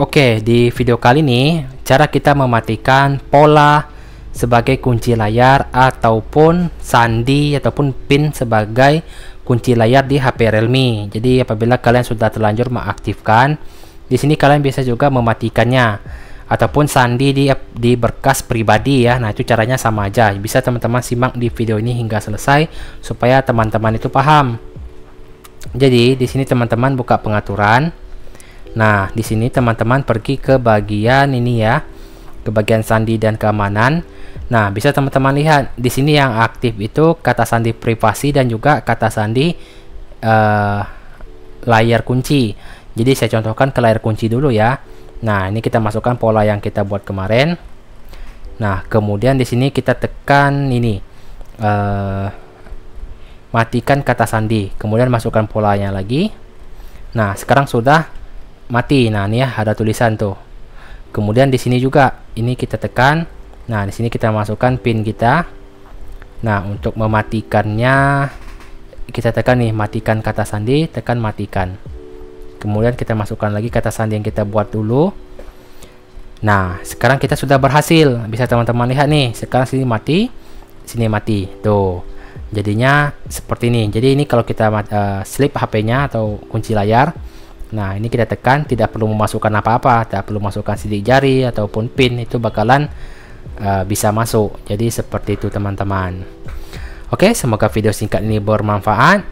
Oke, di video kali ini cara kita mematikan pola sebagai kunci layar ataupun sandi ataupun pin sebagai kunci layar di HP Realme. Jadi apabila kalian sudah terlanjur mengaktifkan, di sini kalian bisa juga mematikannya ataupun sandi di di berkas pribadi ya. Nah, itu caranya sama aja. Bisa teman-teman simak di video ini hingga selesai supaya teman-teman itu paham. Jadi di sini teman-teman buka pengaturan Nah, di sini teman-teman pergi ke bagian ini ya, ke bagian sandi dan keamanan. Nah, bisa teman-teman lihat di sini yang aktif itu kata sandi privasi dan juga kata sandi uh, layar kunci. Jadi saya contohkan ke layar kunci dulu ya. Nah, ini kita masukkan pola yang kita buat kemarin. Nah, kemudian di sini kita tekan ini. Uh, matikan kata sandi. Kemudian masukkan polanya lagi. Nah, sekarang sudah mati. Nah, ini ya ada tulisan tuh. Kemudian di sini juga ini kita tekan. Nah, di sini kita masukkan pin kita. Nah, untuk mematikannya kita tekan nih matikan kata sandi, tekan matikan. Kemudian kita masukkan lagi kata sandi yang kita buat dulu. Nah, sekarang kita sudah berhasil. Bisa teman-teman lihat nih, sekarang sini mati, sini mati. Tuh. Jadinya seperti ini. Jadi ini kalau kita uh, slip HP-nya atau kunci layar, Nah, ini kita tekan, tidak perlu memasukkan apa-apa, tidak perlu masukkan sidik jari ataupun pin, itu bakalan uh, bisa masuk. Jadi seperti itu teman-teman. Oke, semoga video singkat ini bermanfaat.